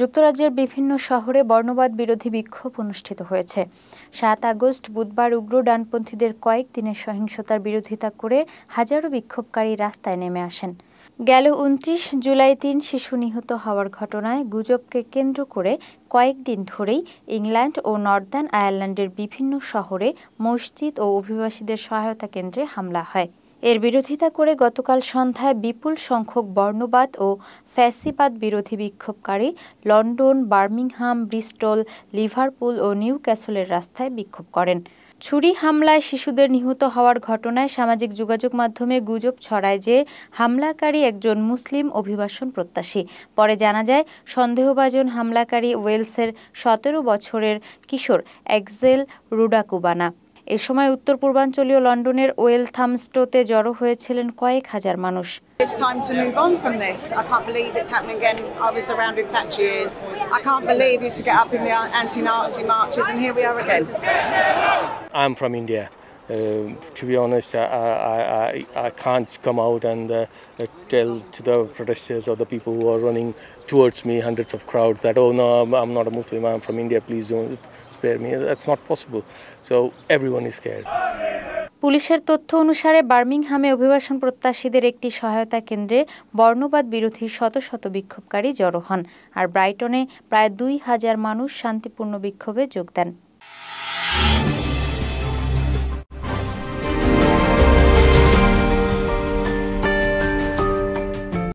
যুক্তরাজ্যের বিভিন্ন শহরে বর্ণবাদ বিরোধী বিক্ষোভ অনুষ্ঠিত হয়েছে সাত আগস্ট বুধবার উগ্র ডানপন্থীদের কয়েক দিনের সহিংসতার বিরোধিতা করে হাজারো বিক্ষোভকারী রাস্তায় নেমে আসেন গেল উনত্রিশ জুলাই তিন শিশু নিহত হওয়ার ঘটনায় গুজবকে কেন্দ্র করে কয়েকদিন ধরেই ইংল্যান্ড ও নর্দার্ন আয়ারল্যান্ডের বিভিন্ন শহরে মসজিদ ও অভিবাসীদের সহায়তা কেন্দ্রে হামলা হয় এর বিরোধিতা করে গতকাল সন্ধ্যায় বিপুল সংখ্যক বর্ণবাদ ও ফ্যাসিবাদ বিরোধী বিক্ষোভকারী লন্ডন বার্মিংহাম ব্রিস্টল লিভারপুল ও নিউ ক্যাসলের রাস্তায় বিক্ষোভ করেন ছুরি হামলায় শিশুদের নিহত হওয়ার ঘটনায় সামাজিক যোগাযোগ মাধ্যমে গুজব ছড়ায় যে হামলাকারী একজন মুসলিম অভিবাসন প্রত্যাশী পরে জানা যায় সন্দেহভাজন হামলাকারী ওয়েলসের সতেরো বছরের কিশোর একজেল রুডাকুবানা এ সময় উত্তর পূর্বাঞ্চলীয় লন্ডনের ওয়েলথামস্টোতে জড়ো হয়েছিলেন কয়েক হাজার মানুষ It's time to move on from this. I can't believe it's happening again. I was around in Thatcher years. I can't believe you used to get up in the anti-Nazi marches and here we are again. I'm from India. uh, to be honest, I, I, I, I can't come out and uh, tell to the protesters or the people who are running towards me, hundreds of crowds, that, oh no, I'm, I'm not a Muslim, I'm from India, please don't spare me. That's not possible. So everyone is scared. পুলিশের তথ্য অনুসারে বার্মিংহামে অভিবাসন প্রত্যাশীদের একটি সহায়তা কেন্দ্রে বর্ণবাদ বিরোধী শত শত বিক্ষোভকারী জড়ো হন আর ব্রাইটনে প্রায় দুই হাজার মানুষ শান্তিপূর্ণ বিক্ষোভে যোগ দেন